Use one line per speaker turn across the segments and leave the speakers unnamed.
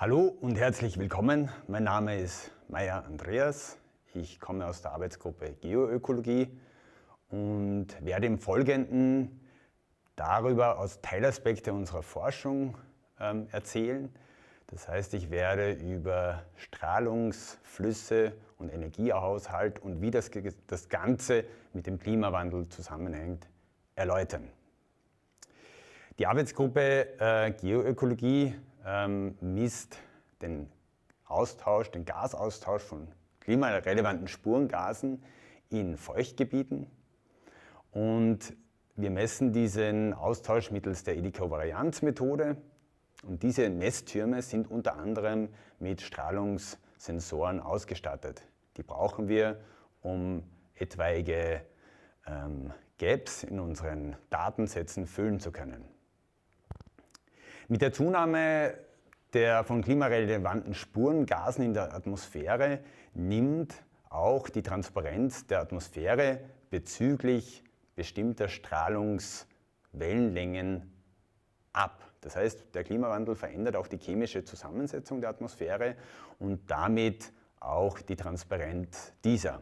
Hallo und herzlich willkommen. Mein Name ist Meier Andreas. Ich komme aus der Arbeitsgruppe Geoökologie und werde im Folgenden darüber aus Teilaspekte unserer Forschung ähm, erzählen. Das heißt, ich werde über Strahlungsflüsse und Energiehaushalt und wie das, das Ganze mit dem Klimawandel zusammenhängt, erläutern. Die Arbeitsgruppe äh, Geoökologie ähm, misst den Austausch, den Gasaustausch von klimarelevanten Spurengasen in Feuchtgebieten. Und wir messen diesen Austausch mittels der EDICO-Varianz-Methode. Und diese Messtürme sind unter anderem mit Strahlungssensoren ausgestattet. Die brauchen wir, um etwaige ähm, Gaps in unseren Datensätzen füllen zu können. Mit der Zunahme der von klimarelevanten Spurengasen in der Atmosphäre nimmt auch die Transparenz der Atmosphäre bezüglich bestimmter Strahlungswellenlängen ab. Das heißt, der Klimawandel verändert auch die chemische Zusammensetzung der Atmosphäre und damit auch die Transparenz dieser.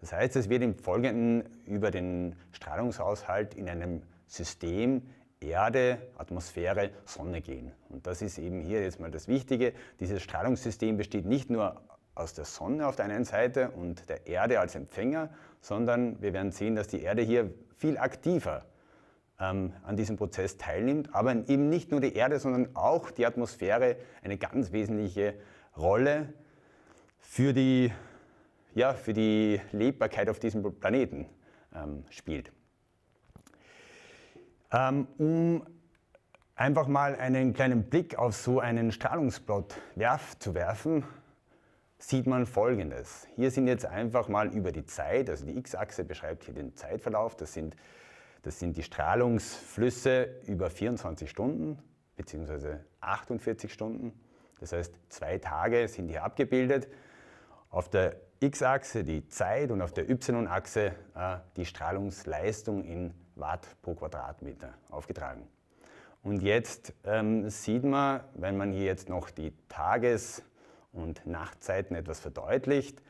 Das heißt, es wird im Folgenden über den Strahlungshaushalt in einem System Erde, Atmosphäre, Sonne gehen. Und das ist eben hier jetzt mal das Wichtige. Dieses Strahlungssystem besteht nicht nur aus der Sonne auf der einen Seite und der Erde als Empfänger, sondern wir werden sehen, dass die Erde hier viel aktiver ähm, an diesem Prozess teilnimmt, aber eben nicht nur die Erde, sondern auch die Atmosphäre eine ganz wesentliche Rolle für die, ja, für die Lebbarkeit auf diesem Planeten ähm, spielt. Ähm, um einfach mal einen kleinen Blick auf so einen Strahlungsplot werf zu werfen, sieht man folgendes. Hier sind jetzt einfach mal über die Zeit, also die x-Achse beschreibt hier den Zeitverlauf, das sind, das sind die Strahlungsflüsse über 24 Stunden bzw. 48 Stunden. Das heißt, zwei Tage sind hier abgebildet. Auf der X-Achse die Zeit und auf der Y-Achse äh, die Strahlungsleistung in Watt pro Quadratmeter aufgetragen. Und jetzt ähm, sieht man, wenn man hier jetzt noch die Tages- und Nachtzeiten etwas verdeutlicht,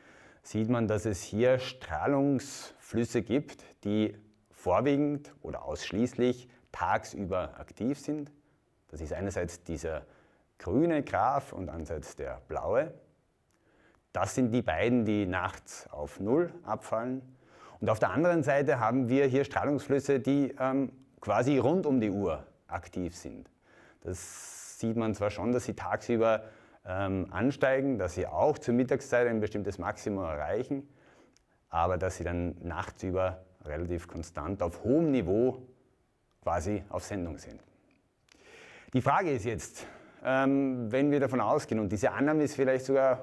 sieht man, dass es hier Strahlungsflüsse gibt, die vorwiegend oder ausschließlich tagsüber aktiv sind. Das ist einerseits dieser grüne Graph und andererseits der blaue. Das sind die beiden, die nachts auf Null abfallen. Und auf der anderen Seite haben wir hier Strahlungsflüsse, die ähm, quasi rund um die Uhr aktiv sind. Das sieht man zwar schon, dass sie tagsüber ähm, ansteigen, dass sie auch zur Mittagszeit ein bestimmtes Maximum erreichen, aber dass sie dann nachts über relativ konstant auf hohem Niveau quasi auf Sendung sind. Die Frage ist jetzt, ähm, wenn wir davon ausgehen, und diese Annahme ist vielleicht sogar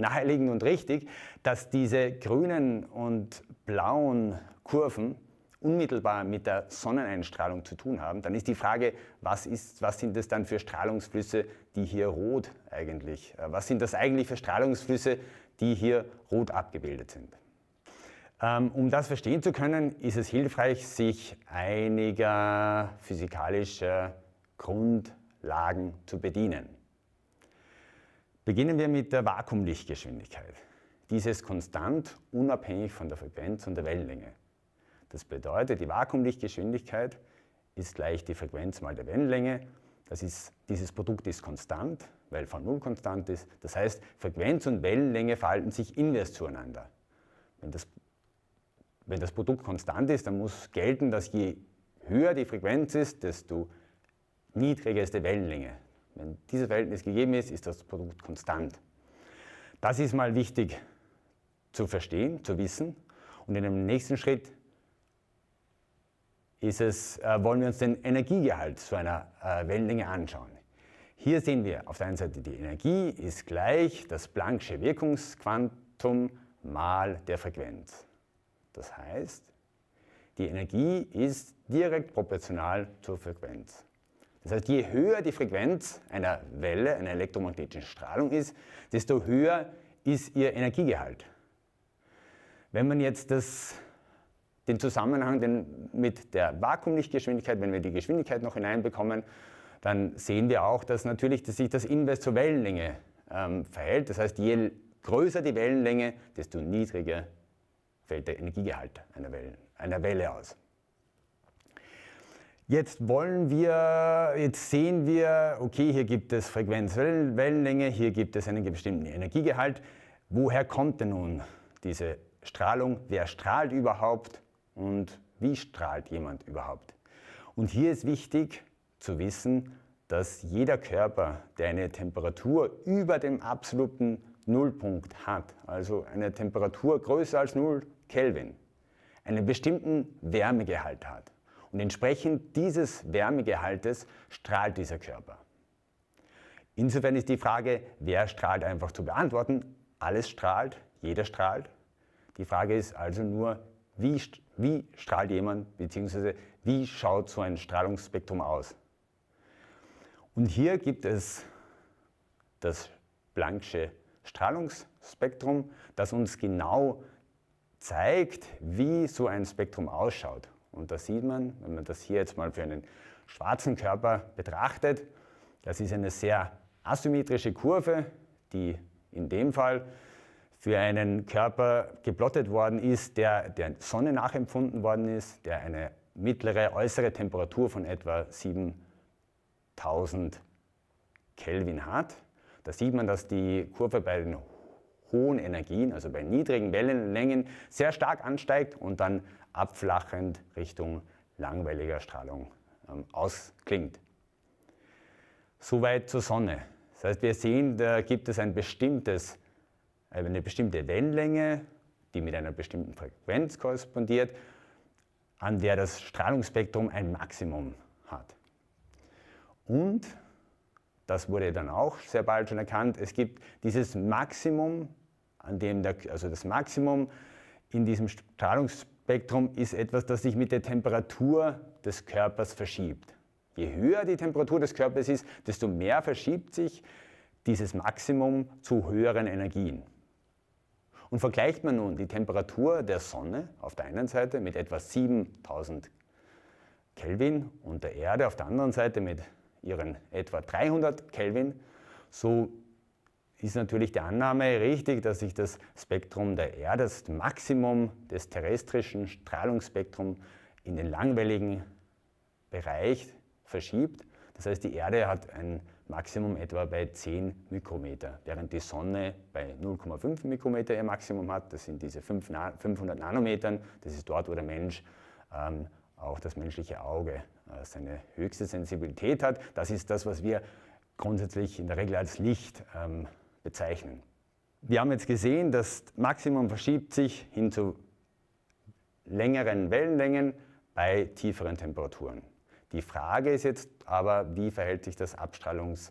naheliegend und richtig, dass diese grünen und blauen Kurven unmittelbar mit der Sonneneinstrahlung zu tun haben, dann ist die Frage, was, ist, was sind das dann für Strahlungsflüsse, die hier rot eigentlich, äh, was sind das eigentlich für Strahlungsflüsse, die hier rot abgebildet sind? Ähm, um das verstehen zu können, ist es hilfreich, sich einiger physikalischer Grundlagen zu bedienen. Beginnen wir mit der Vakuumlichtgeschwindigkeit. Diese ist konstant, unabhängig von der Frequenz und der Wellenlänge. Das bedeutet, die Vakuumlichtgeschwindigkeit ist gleich die Frequenz mal der Wellenlänge. Das ist, dieses Produkt ist konstant, weil V0 konstant ist. Das heißt, Frequenz und Wellenlänge verhalten sich invers zueinander. Wenn das, wenn das Produkt konstant ist, dann muss gelten, dass je höher die Frequenz ist, desto niedriger ist die Wellenlänge. Wenn dieses Verhältnis gegeben ist, ist das Produkt konstant. Das ist mal wichtig zu verstehen, zu wissen. Und in dem nächsten Schritt es, äh, wollen wir uns den Energiegehalt zu einer äh, Wellenlänge anschauen. Hier sehen wir auf der einen Seite, die Energie ist gleich das Planck'sche Wirkungsquantum mal der Frequenz. Das heißt, die Energie ist direkt proportional zur Frequenz. Das heißt, je höher die Frequenz einer Welle, einer elektromagnetischen Strahlung ist, desto höher ist ihr Energiegehalt. Wenn man jetzt das, den Zusammenhang mit der Vakuumlichtgeschwindigkeit, wenn wir die Geschwindigkeit noch hineinbekommen, dann sehen wir auch, dass natürlich dass sich das inverse zur Wellenlänge ähm, verhält. Das heißt, je größer die Wellenlänge, desto niedriger fällt der Energiegehalt einer, Wellen, einer Welle aus. Jetzt wollen wir, jetzt sehen wir, okay, hier gibt es Frequenzwellenlänge, hier gibt es einen bestimmten Energiegehalt. Woher kommt denn nun diese Strahlung? Wer strahlt überhaupt und wie strahlt jemand überhaupt? Und hier ist wichtig zu wissen, dass jeder Körper, der eine Temperatur über dem absoluten Nullpunkt hat, also eine Temperatur größer als 0 Kelvin, einen bestimmten Wärmegehalt hat. Und entsprechend dieses Wärmegehaltes strahlt dieser Körper. Insofern ist die Frage, wer strahlt, einfach zu beantworten. Alles strahlt, jeder strahlt. Die Frage ist also nur, wie, wie strahlt jemand, beziehungsweise wie schaut so ein Strahlungsspektrum aus? Und hier gibt es das Planck'sche Strahlungsspektrum, das uns genau zeigt, wie so ein Spektrum ausschaut. Und da sieht man, wenn man das hier jetzt mal für einen schwarzen Körper betrachtet, das ist eine sehr asymmetrische Kurve, die in dem Fall für einen Körper geplottet worden ist, der der Sonne nachempfunden worden ist, der eine mittlere äußere Temperatur von etwa 7000 Kelvin hat. Da sieht man, dass die Kurve bei den hohen Energien, also bei niedrigen Wellenlängen, sehr stark ansteigt und dann abflachend Richtung langweiliger Strahlung ähm, ausklingt. Soweit zur Sonne. Das heißt, wir sehen, da gibt es ein bestimmtes, äh, eine bestimmte Wellenlänge, die mit einer bestimmten Frequenz korrespondiert, an der das Strahlungsspektrum ein Maximum hat. Und das wurde dann auch sehr bald schon erkannt. Es gibt dieses Maximum, an dem der, also das Maximum in diesem Strahlungsspektrum ist etwas, das sich mit der Temperatur des Körpers verschiebt. Je höher die Temperatur des Körpers ist, desto mehr verschiebt sich dieses Maximum zu höheren Energien. Und vergleicht man nun die Temperatur der Sonne auf der einen Seite mit etwa 7000 Kelvin und der Erde auf der anderen Seite mit ihren etwa 300 Kelvin, so ist natürlich die Annahme richtig, dass sich das Spektrum der Erde, das Maximum des terrestrischen Strahlungsspektrums in den langwelligen Bereich verschiebt. Das heißt, die Erde hat ein Maximum etwa bei 10 Mikrometer, während die Sonne bei 0,5 Mikrometer ihr Maximum hat. Das sind diese 500 Nanometern. Das ist dort, wo der Mensch ähm, auch das menschliche Auge äh, seine höchste Sensibilität hat. Das ist das, was wir grundsätzlich in der Regel als Licht ähm, bezeichnen. Wir haben jetzt gesehen, das Maximum verschiebt sich hin zu längeren Wellenlängen bei tieferen Temperaturen. Die Frage ist jetzt aber, wie verhält sich das Abstrahlungs,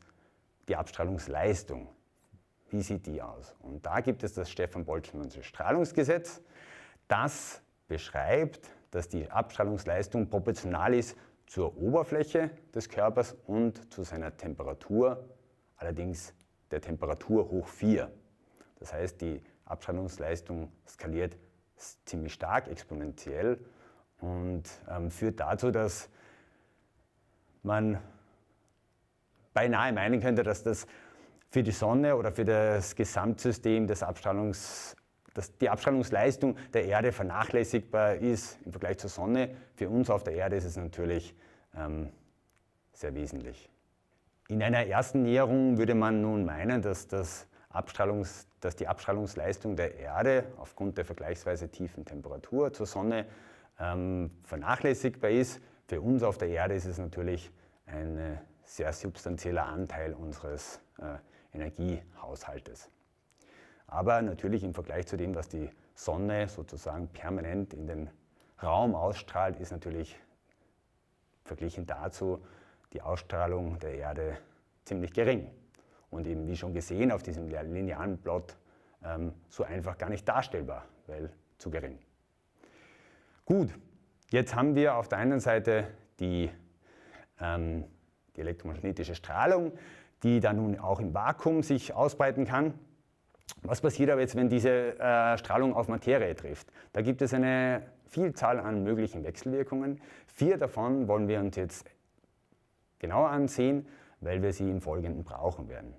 die Abstrahlungsleistung? Wie sieht die aus? Und da gibt es das Stefan-Boltzmannsche Strahlungsgesetz, das beschreibt, dass die Abstrahlungsleistung proportional ist zur Oberfläche des Körpers und zu seiner Temperatur, allerdings der Temperatur hoch 4. Das heißt, die Abstrahlungsleistung skaliert ziemlich stark exponentiell und ähm, führt dazu, dass man beinahe meinen könnte, dass das für die Sonne oder für das Gesamtsystem des Abstrahlungs, dass die Abstrahlungsleistung der Erde vernachlässigbar ist im Vergleich zur Sonne. Für uns auf der Erde ist es natürlich ähm, sehr wesentlich. In einer ersten Näherung würde man nun meinen, dass, das dass die Abstrahlungsleistung der Erde aufgrund der vergleichsweise tiefen Temperatur zur Sonne ähm, vernachlässigbar ist. Für uns auf der Erde ist es natürlich ein äh, sehr substanzieller Anteil unseres äh, Energiehaushaltes aber natürlich im Vergleich zu dem, was die Sonne sozusagen permanent in den Raum ausstrahlt, ist natürlich verglichen dazu die Ausstrahlung der Erde ziemlich gering. Und eben wie schon gesehen auf diesem linearen Plot ähm, so einfach gar nicht darstellbar, weil zu gering. Gut, jetzt haben wir auf der einen Seite die, ähm, die elektromagnetische Strahlung, die dann nun auch im Vakuum sich ausbreiten kann. Was passiert aber jetzt, wenn diese äh, Strahlung auf Materie trifft? Da gibt es eine Vielzahl an möglichen Wechselwirkungen. Vier davon wollen wir uns jetzt genauer ansehen, weil wir sie im Folgenden brauchen werden.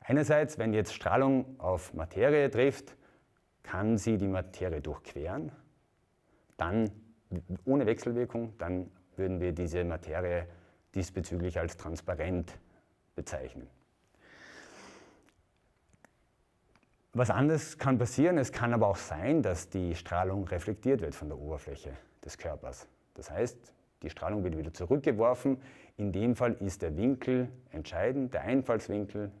Einerseits, wenn jetzt Strahlung auf Materie trifft, kann sie die Materie durchqueren. Dann ohne Wechselwirkung, dann würden wir diese Materie diesbezüglich als transparent bezeichnen. Was anderes kann passieren, es kann aber auch sein, dass die Strahlung reflektiert wird von der Oberfläche des Körpers. Das heißt, die Strahlung wird wieder zurückgeworfen. In dem Fall ist der Winkel entscheidend. Der Einfallswinkel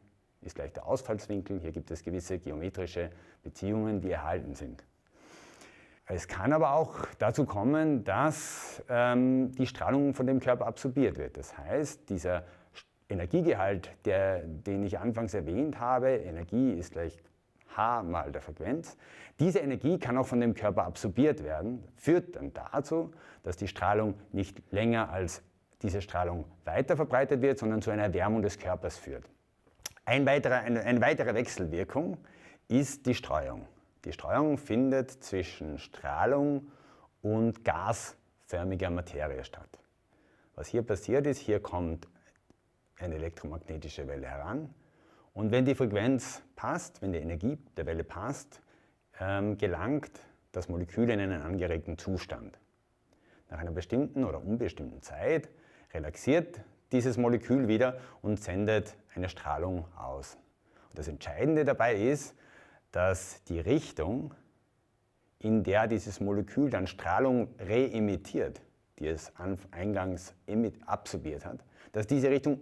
ist gleich der Ausfallswinkel. Hier gibt es gewisse geometrische Beziehungen, die erhalten sind. Es kann aber auch dazu kommen, dass ähm, die Strahlung von dem Körper absorbiert wird. Das heißt, dieser Energiegehalt, der, den ich anfangs erwähnt habe, Energie ist gleich h mal der Frequenz. Diese Energie kann auch von dem Körper absorbiert werden, führt dann dazu, dass die Strahlung nicht länger als diese Strahlung weiter verbreitet wird, sondern zu einer Erwärmung des Körpers führt. Ein weiterer, eine, eine weitere Wechselwirkung ist die Streuung. Die Streuung findet zwischen Strahlung und gasförmiger Materie statt. Was hier passiert ist, hier kommt eine elektromagnetische Welle heran, und wenn die Frequenz passt, wenn die Energie der Welle passt, ähm, gelangt das Molekül in einen angeregten Zustand. Nach einer bestimmten oder unbestimmten Zeit relaxiert dieses Molekül wieder und sendet eine Strahlung aus. Und das Entscheidende dabei ist, dass die Richtung, in der dieses Molekül dann Strahlung reemittiert, die es eingangs absorbiert hat, dass diese Richtung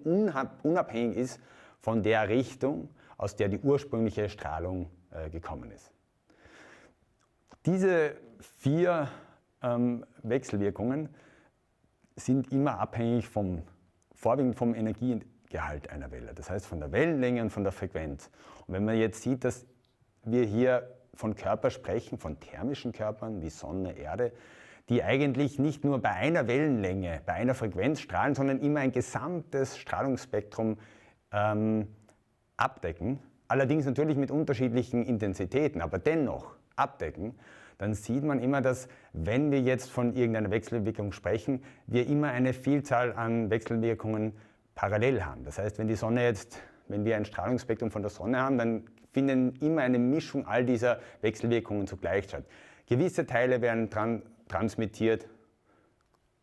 unabhängig ist von der Richtung, aus der die ursprüngliche Strahlung äh, gekommen ist. Diese vier ähm, Wechselwirkungen sind immer abhängig vom, vorwiegend vom Energiegehalt einer Welle, das heißt von der Wellenlänge und von der Frequenz. Und wenn man jetzt sieht, dass wir hier von Körper sprechen, von thermischen Körpern wie Sonne, Erde, die eigentlich nicht nur bei einer Wellenlänge, bei einer Frequenz strahlen, sondern immer ein gesamtes Strahlungsspektrum ähm, abdecken, allerdings natürlich mit unterschiedlichen Intensitäten, aber dennoch abdecken, dann sieht man immer, dass wenn wir jetzt von irgendeiner Wechselwirkung sprechen, wir immer eine Vielzahl an Wechselwirkungen parallel haben. Das heißt, wenn die Sonne jetzt, wenn wir ein Strahlungsspektrum von der Sonne haben, dann finden immer eine Mischung all dieser Wechselwirkungen zugleich statt. Gewisse Teile werden tran transmittiert,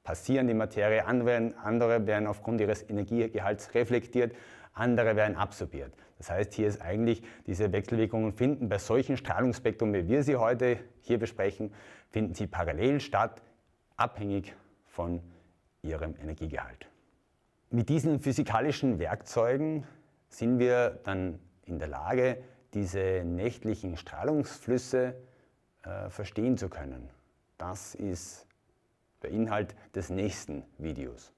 passieren die Materie, andere, andere werden aufgrund ihres Energiegehalts reflektiert andere werden absorbiert. Das heißt, hier ist eigentlich, diese Wechselwirkungen finden bei solchen Strahlungsspektrum, wie wir sie heute hier besprechen, finden sie parallel statt, abhängig von ihrem Energiegehalt. Mit diesen physikalischen Werkzeugen sind wir dann in der Lage, diese nächtlichen Strahlungsflüsse äh, verstehen zu können. Das ist der Inhalt des nächsten Videos.